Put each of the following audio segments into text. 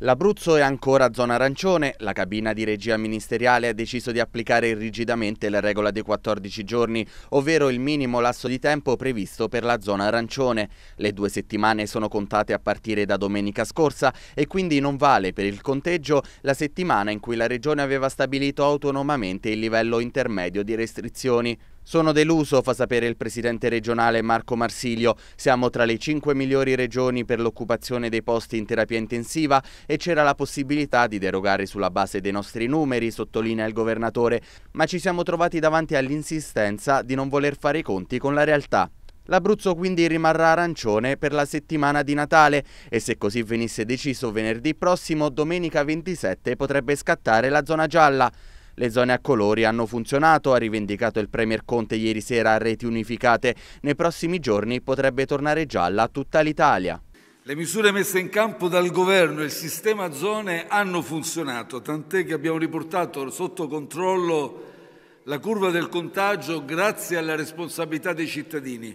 L'Abruzzo è ancora zona arancione, la cabina di regia ministeriale ha deciso di applicare rigidamente la regola dei 14 giorni, ovvero il minimo lasso di tempo previsto per la zona arancione. Le due settimane sono contate a partire da domenica scorsa e quindi non vale per il conteggio la settimana in cui la regione aveva stabilito autonomamente il livello intermedio di restrizioni. Sono deluso, fa sapere il presidente regionale Marco Marsilio. Siamo tra le cinque migliori regioni per l'occupazione dei posti in terapia intensiva e c'era la possibilità di derogare sulla base dei nostri numeri, sottolinea il governatore, ma ci siamo trovati davanti all'insistenza di non voler fare i conti con la realtà. L'Abruzzo quindi rimarrà arancione per la settimana di Natale e se così venisse deciso venerdì prossimo, domenica 27 potrebbe scattare la zona gialla. Le zone a colori hanno funzionato, ha rivendicato il Premier Conte ieri sera a reti unificate. Nei prossimi giorni potrebbe tornare gialla tutta l'Italia. Le misure messe in campo dal governo e il sistema zone hanno funzionato, tant'è che abbiamo riportato sotto controllo la curva del contagio grazie alla responsabilità dei cittadini.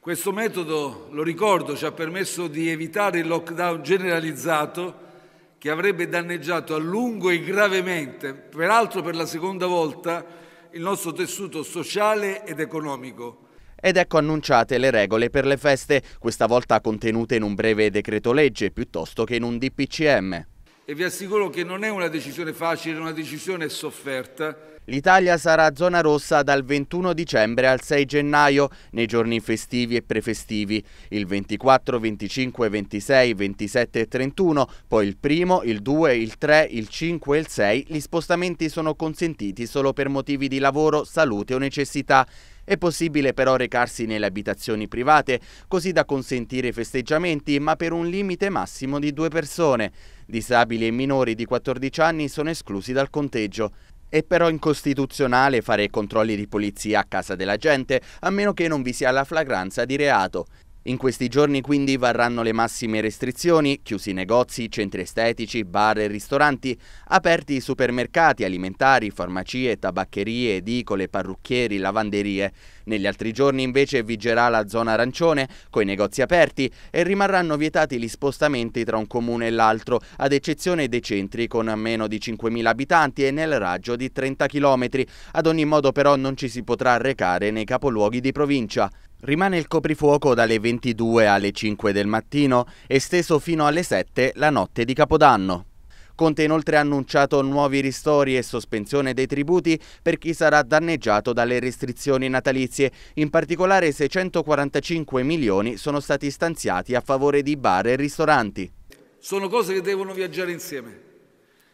Questo metodo, lo ricordo, ci ha permesso di evitare il lockdown generalizzato che avrebbe danneggiato a lungo e gravemente, peraltro per la seconda volta, il nostro tessuto sociale ed economico ed ecco annunciate le regole per le feste, questa volta contenute in un breve decreto legge piuttosto che in un DPCM. E vi assicuro che non è una decisione facile, è una decisione sofferta L'Italia sarà zona rossa dal 21 dicembre al 6 gennaio, nei giorni festivi e prefestivi, il 24, 25, 26, 27 e 31, poi il 1, il 2, il 3, il 5 e il 6 gli spostamenti sono consentiti solo per motivi di lavoro, salute o necessità. È possibile però recarsi nelle abitazioni private, così da consentire festeggiamenti, ma per un limite massimo di due persone. Disabili e minori di 14 anni sono esclusi dal conteggio. È però incostituzionale fare controlli di polizia a casa della gente, a meno che non vi sia la flagranza di reato. In questi giorni quindi varranno le massime restrizioni, chiusi i negozi, centri estetici, bar e ristoranti, aperti i supermercati, alimentari, farmacie, tabaccherie, edicole, parrucchieri, lavanderie. Negli altri giorni invece vigerà la zona arancione, coi negozi aperti, e rimarranno vietati gli spostamenti tra un comune e l'altro, ad eccezione dei centri con meno di 5.000 abitanti e nel raggio di 30 km. Ad ogni modo però non ci si potrà recare nei capoluoghi di provincia. Rimane il coprifuoco dalle 22 alle 5 del mattino, esteso fino alle 7 la notte di Capodanno. Conte inoltre ha annunciato nuovi ristori e sospensione dei tributi per chi sarà danneggiato dalle restrizioni natalizie. In particolare 645 milioni sono stati stanziati a favore di bar e ristoranti. Sono cose che devono viaggiare insieme.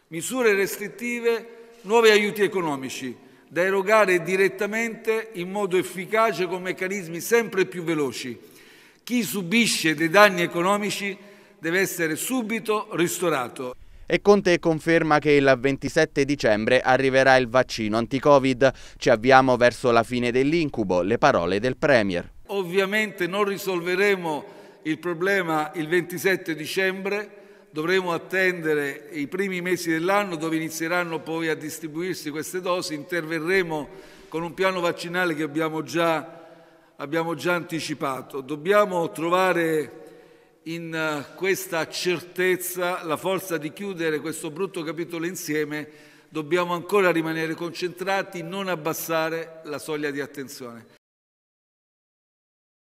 Misure restrittive, nuovi aiuti economici, da erogare direttamente in modo efficace con meccanismi sempre più veloci. Chi subisce dei danni economici deve essere subito ristorato e Conte conferma che il 27 dicembre arriverà il vaccino anti-Covid. Ci avviamo verso la fine dell'incubo, le parole del Premier. Ovviamente non risolveremo il problema il 27 dicembre, dovremo attendere i primi mesi dell'anno dove inizieranno poi a distribuirsi queste dosi, interverremo con un piano vaccinale che abbiamo già, abbiamo già anticipato. Dobbiamo trovare in eh, questa certezza la forza di chiudere questo brutto capitolo insieme, dobbiamo ancora rimanere concentrati, non abbassare la soglia di attenzione.